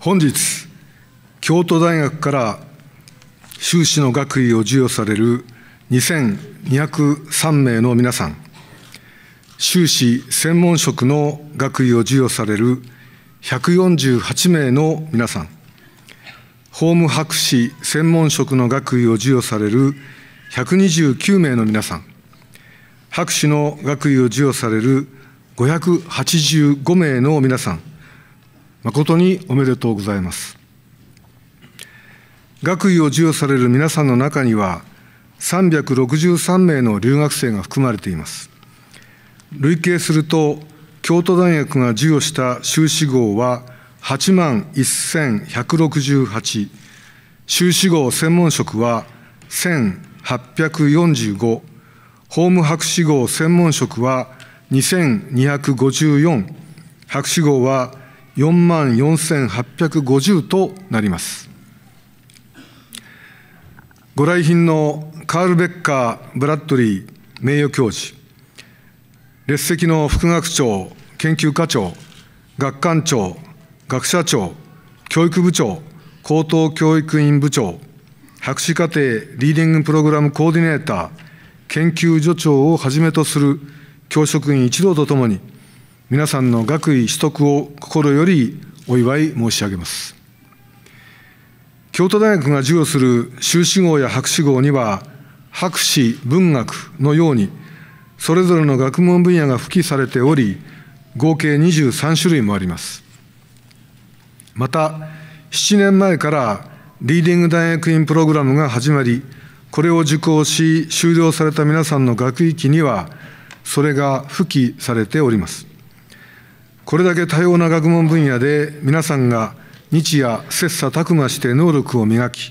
本日、京都大学から修士の学位を授与される2203名の皆さん、修士専門職の学位を授与される148名の皆さん、法務博士専門職の学位を授与される129名の皆さん、博士の学位を授与される585名の皆さん、誠におめでとうございます。学位を授与される皆さんの中には、363名の留学生が含まれています。累計すると、京都大学が授与した修士号は8万1168、修士号専門職は1845、法務博士号専門職は2254、博士号は4万4850となりますご来賓のカール・ベッカー・ブラッドリー名誉教授列席の副学長研究課長学官長学者長教育部長高等教育院部長博士課程リーディングプログラムコーディネーター研究助長をはじめとする教職員一同とともに皆さんの学位取得を心よりお祝い申し上げます。京都大学が授与する修士号や博士号には、博士、文学のように、それぞれの学問分野が付記されており、合計23種類もあります。また、7年前からリーディング大学院プログラムが始まり、これを受講し、修了された皆さんの学域には、それが付記されております。これだけ多様な学問分野で皆さんが日夜切磋琢磨して能力を磨き、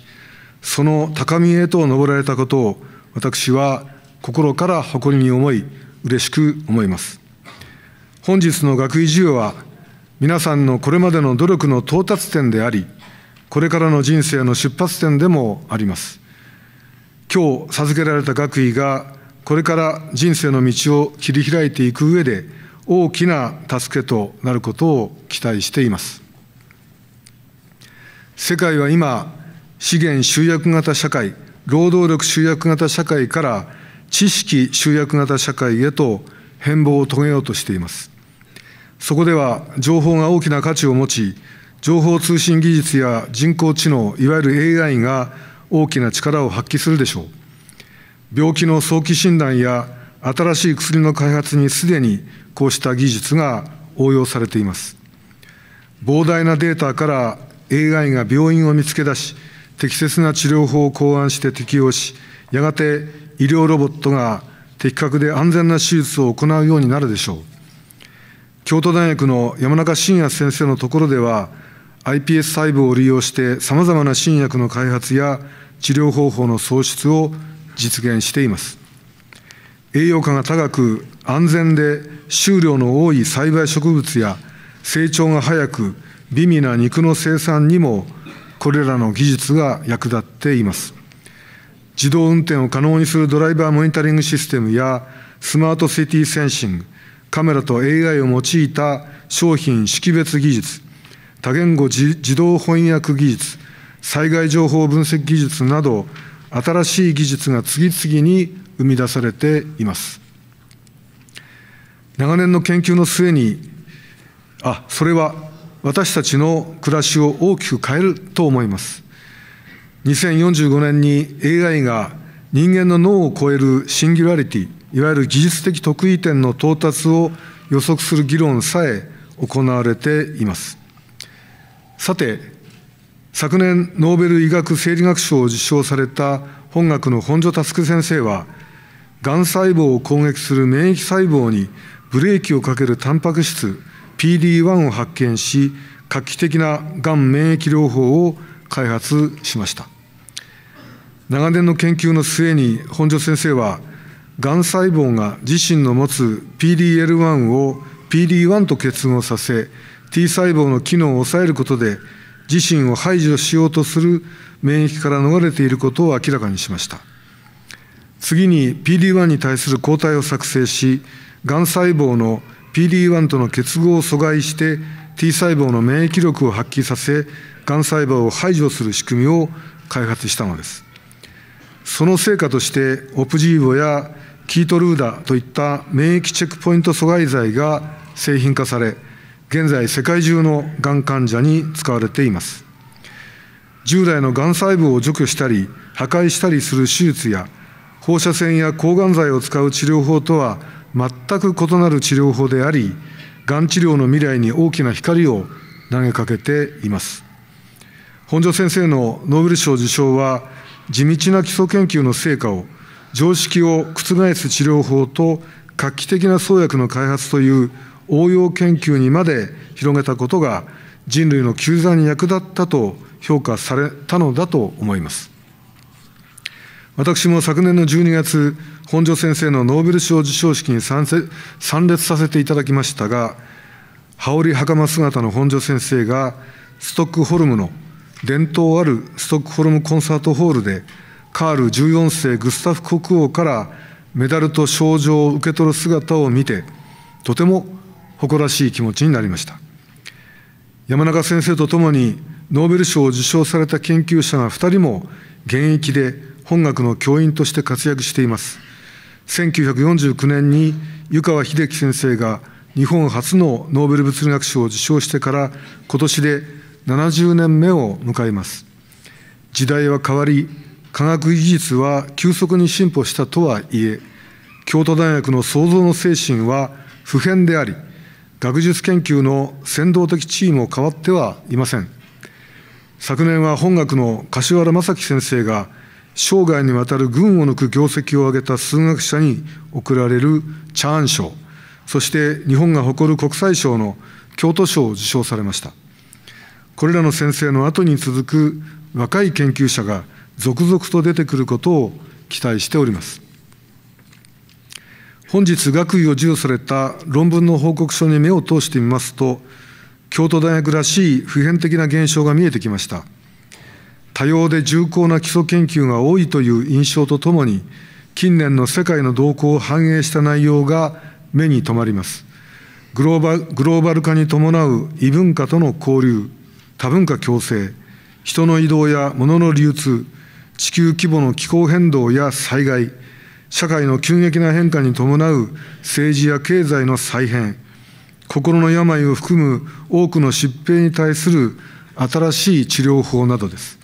その高みへと上られたことを私は心から誇りに思い、嬉しく思います。本日の学位授与は皆さんのこれまでの努力の到達点であり、これからの人生の出発点でもあります。今日授けられた学位がこれから人生の道を切り開いていく上で大きな助けとなることを期待しています世界は今資源集約型社会労働力集約型社会から知識集約型社会へと変貌を遂げようとしていますそこでは情報が大きな価値を持ち情報通信技術や人工知能いわゆる AI が大きな力を発揮するでしょう病気の早期診断や新しい薬の開発にすでにこうした技術が応用されています。膨大なデータから AI が病院を見つけ出し、適切な治療法を考案して適用し、やがて医療ロボットが的確で安全な手術を行うようになるでしょう。京都大学の山中伸也先生のところでは、iPS 細胞を利用して、さまざまな新薬の開発や治療方法の創出を実現しています。栄養価が高く安全で収量の多い栽培植物や成長が早く美味な肉の生産にもこれらの技術が役立っています自動運転を可能にするドライバーモニタリングシステムやスマートシティセンシングカメラと AI を用いた商品識別技術多言語自動翻訳技術災害情報分析技術など新しい技術が次々に生み出されています長年の研究の末にあそれは私たちの暮らしを大きく変えると思います2045年に AI が人間の脳を超えるシンギュラリティいわゆる技術的特異点の到達を予測する議論さえ行われていますさて昨年ノーベル医学生理学賞を受賞された本学の本所佑先生はがん細胞を攻撃する免疫細胞にブレーキをかけるタンパク質 PD1 を発見し画期的ながん免疫療法を開発しました長年の研究の末に本庄先生はがん細胞が自身の持つ PDL1 を PD1 と結合させ T 細胞の機能を抑えることで自身を排除しようとする免疫から逃れていることを明らかにしました。次に PD1 に対する抗体を作成し、がん細胞の PD1 との結合を阻害して T 細胞の免疫力を発揮させ、がん細胞を排除する仕組みを開発したのです。その成果として、オプジーボやキートルーダといった免疫チェックポイント阻害剤が製品化され、現在世界中のがん患者に使われています従来のがん細胞を除去したり破壊したりする手術や放射線や抗がん剤を使う治療法とは全く異なる治療法であり、がん治療の未来に大きな光を投げかけています。本庄先生のノーベル賞受賞は、地道な基礎研究の成果を、常識を覆す治療法と画期的な創薬の開発という応用研究にまで広げたことが、人類の救済に役立ったと評価されたのだと思います。私も昨年の12月、本庄先生のノーベル賞授賞式に参列させていただきましたが、羽織袴姿の本庄先生が、ストックホルムの伝統あるストックホルムコンサートホールで、カール14世グスタフ国王からメダルと賞状を受け取る姿を見て、とても誇らしい気持ちになりました。山中先生とともに、ノーベル賞を受賞された研究者が2人も現役で本学の教員として活躍しています。1949年に湯川秀樹先生が日本初のノーベル物理学賞を受賞してから今年で70年目を迎えます。時代は変わり、科学技術は急速に進歩したとはいえ、京都大学の創造の精神は普遍であり、学術研究の先導的地位も変わってはいません。昨年は本学の柏原正樹先生が生涯にわたる群を抜く業績を上げた数学者に贈られるチャーン賞、そして日本が誇る国際賞の京都賞を受賞されました。これらの先生の後に続く若い研究者が続々と出てくることを期待しております。本日、学位を授与された論文の報告書に目を通してみますと、京都大学らしい普遍的な現象が見えてきました。多様で重厚な基礎研究が多いという印象とともに、近年の世界の動向を反映した内容が目に留まります。グローバグローバル化に伴う異文化との交流、多文化共生、人の移動や物の流通、地球規模の気候変動や災害、社会の急激な変化に伴う政治や経済の再編、心の病を含む多くの疾病に対する新しい治療法などです。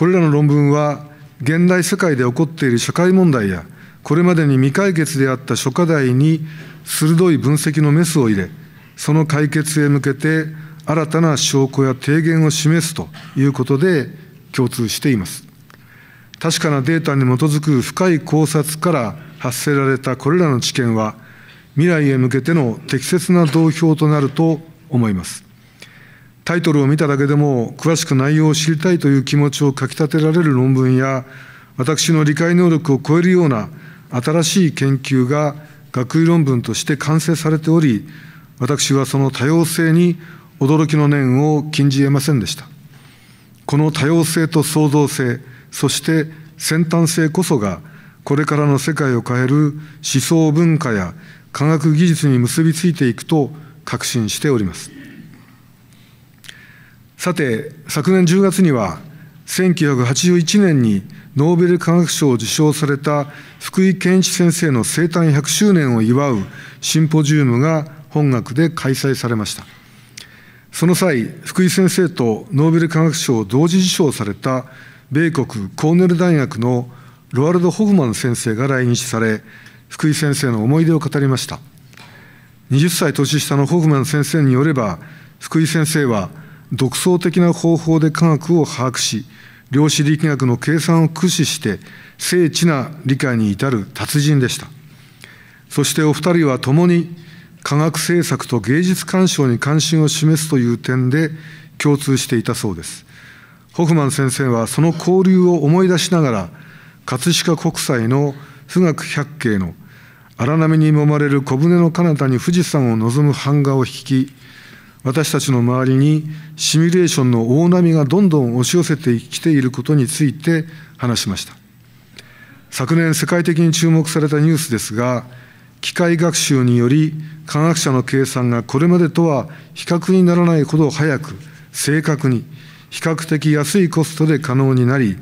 これらの論文は、現代世界で起こっている社会問題や、これまでに未解決であった諸課題に鋭い分析のメスを入れ、その解決へ向けて新たな証拠や提言を示すということで共通しています。確かなデータに基づく深い考察から発せられたこれらの知見は、未来へ向けての適切な同票となると思います。タイトルを見ただけでも詳しく内容を知りたいという気持ちをかきたてられる論文や私の理解能力を超えるような新しい研究が学位論文として完成されており私はその多様性に驚きの念を禁じ得ませんでしたこの多様性と創造性そして先端性こそがこれからの世界を変える思想文化や科学技術に結びついていくと確信しておりますさて、昨年10月には、1981年にノーベル化学賞を受賞された福井健一先生の生誕100周年を祝うシンポジウムが本学で開催されました。その際、福井先生とノーベル化学賞を同時受賞された米国コーネル大学のロワルド・ホフマン先生が来日され、福井先生の思い出を語りました。20歳年下のホフマン先生によれば、福井先生は独創的な方法で科学を把握し、量子力学の計算を駆使して、精緻な理解に至る達人でした。そしてお二人は共に、科学政策と芸術鑑賞に関心を示すという点で共通していたそうです。ホフマン先生はその交流を思い出しながら、葛飾国際の富岳百景の荒波に揉まれる小舟の彼方に富士山を望む版画を引き、私たちの周りにシミュレーションの大波がどんどん押し寄せてきていることについて話しました昨年世界的に注目されたニュースですが機械学習により科学者の計算がこれまでとは比較にならないほど早く正確に比較的安いコストで可能になり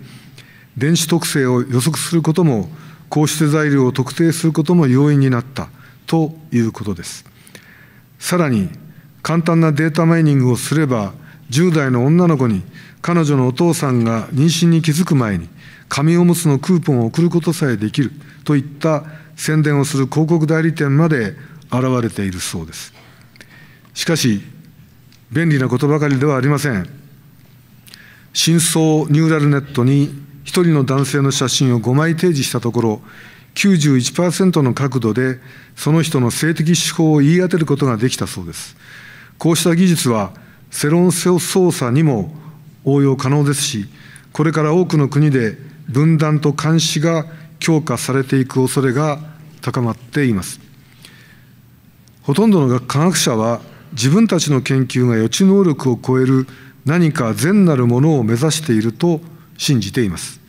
電子特性を予測することもこうして材料を特定することも容易になったということですさらに簡単なデータマイニングをすれば、10代の女の子に彼女のお父さんが妊娠に気づく前に、紙おむつのクーポンを送ることさえできるといった宣伝をする広告代理店まで現れているそうです。しかし、便利なことばかりではありません。真相ニューラルネットに1人の男性の写真を5枚提示したところ、91%の角度でその人の性的嗜好を言い当てることができたそうです。こうした技術は世論操作にも応用可能ですし、これから多くの国で分断と監視が強化されていく恐れが高まっています。ほとんどの科学者は自分たちの研究が予知能力を超える何か善なるものを目指していると信じています。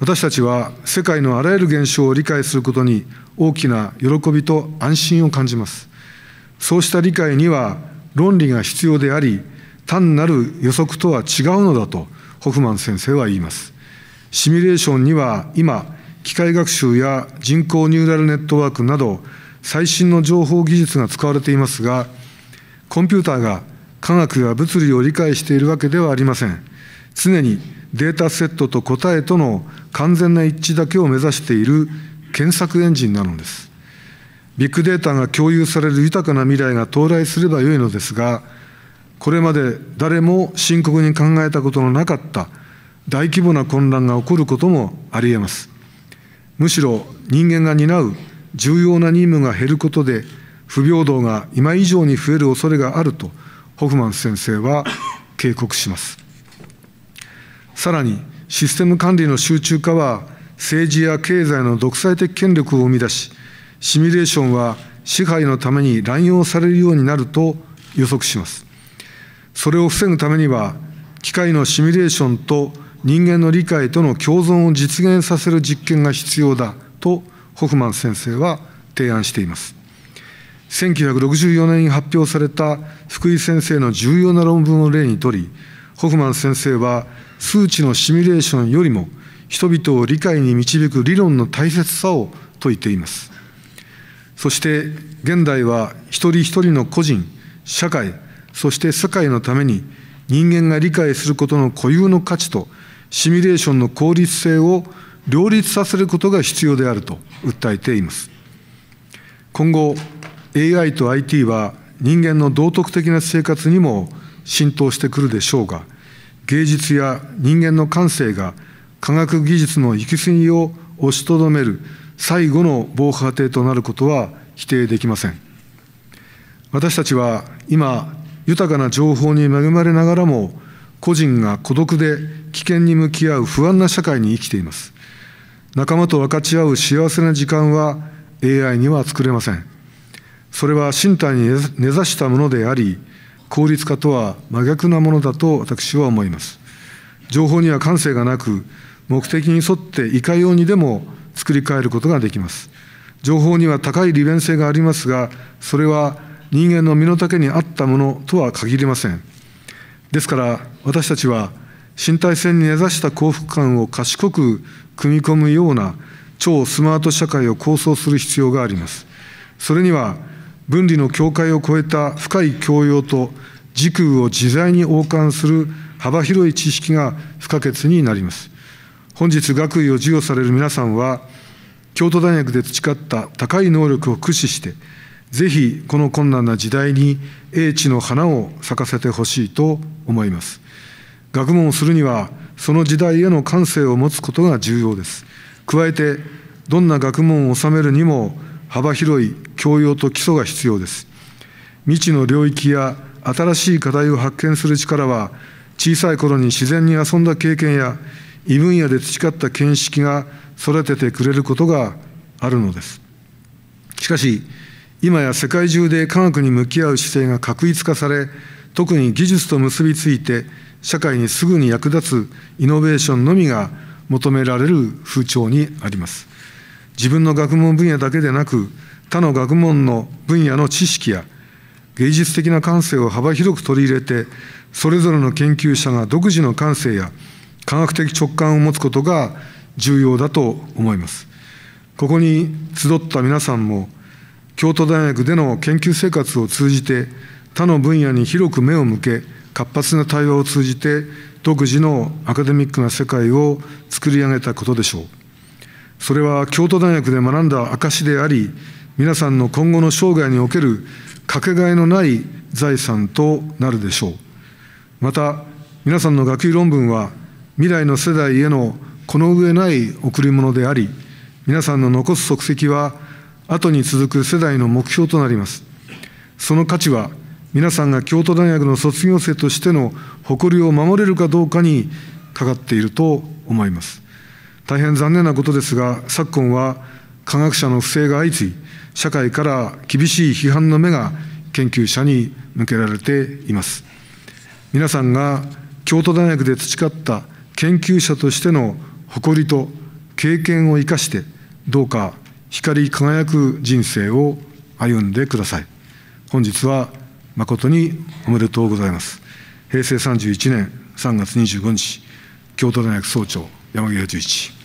私たちは世界のあらゆる現象を理解することに大きな喜びと安心を感じます。そうした理解には論理が必要であり、単なる予測とは違うのだと、ホフマン先生は言います。シミュレーションには今、機械学習や人工ニューラルネットワークなど、最新の情報技術が使われていますが、コンピューターが科学や物理を理解しているわけではありません。常にデータセットと答えとの完全な一致だけを目指している検索エンジンなのです。ビッグデータが共有される豊かな未来が到来すればよいのですが、これまで誰も深刻に考えたことのなかった大規模な混乱が起こることもありえます。むしろ人間が担う重要な任務が減ることで、不平等が今以上に増える恐れがあると、ホフマン先生は警告します。さらに、システム管理の集中化は、政治や経済の独裁的権力を生み出し、シミュレーションは支配のために乱用されるようになると予測します。それを防ぐためには、機械のシミュレーションと人間の理解との共存を実現させる実験が必要だとホフマン先生は提案しています。1964年に発表された福井先生の重要な論文を例にとり、ホフマン先生は数値のシミュレーションよりも人々を理解に導く理論の大切さを説いています。そして現代は一人一人の個人、社会、そして世界のために人間が理解することの固有の価値とシミュレーションの効率性を両立させることが必要であると訴えています。今後、AI と IT は人間の道徳的な生活にも浸透してくるでしょうが、芸術や人間の感性が科学技術の行き過ぎを押しとどめる最後の防波堤となることは否定できません私たちは今豊かな情報に恵まれながらも個人が孤独で危険に向き合う不安な社会に生きています仲間と分かち合う幸せな時間は AI には作れませんそれは身体に根ざしたものであり効率化とは真逆なものだと私は思います情報には感性がなく目的に沿っていかようにでも作り変えることができます。情報には高い利便性がありますが、それは人間の身の丈に合ったものとは限りません。ですから、私たちは身体性に根ざした幸福感を賢く組み込むような超スマート社会を構想する必要があります。それには、分離の境界を超えた深い教養と時空を自在に横貫する幅広い知識が不可欠になります。本日学位を授与される皆さんは、京都大学で培った高い能力を駆使して、ぜひこの困難な時代に英知の花を咲かせてほしいと思います。学問をするには、その時代への感性を持つことが重要です。加えて、どんな学問を収めるにも、幅広い教養と基礎が必要です。未知の領域や新しい課題を発見する力は、小さい頃に自然に遊んだ経験や、異分野で培った見識が育ててくれることがあるのですしかし今や世界中で科学に向き合う姿勢が確一化され特に技術と結びついて社会にすぐに役立つイノベーションのみが求められる風潮にあります自分の学問分野だけでなく他の学問の分野の知識や芸術的な感性を幅広く取り入れてそれぞれの研究者が独自の感性や科学的直感を持つことが重要だと思います。ここに集った皆さんも、京都大学での研究生活を通じて、他の分野に広く目を向け、活発な対話を通じて、独自のアカデミックな世界を作り上げたことでしょう。それは京都大学で学んだ証であり、皆さんの今後の生涯におけるかけがえのない財産となるでしょう。また、皆さんの学位論文は、未来の世代へのこの上ない贈り物であり皆さんの残す足跡は後に続く世代の目標となりますその価値は皆さんが京都大学の卒業生としての誇りを守れるかどうかにかかっていると思います大変残念なことですが昨今は科学者の不正が相次ぎ社会から厳しい批判の目が研究者に向けられています皆さんが京都大学で培った研究者としての誇りと経験を生かして、どうか光り輝く人生を歩んでください。本日は誠におめでとうございます。平成31年3月25日、京都大学総長、山際十一。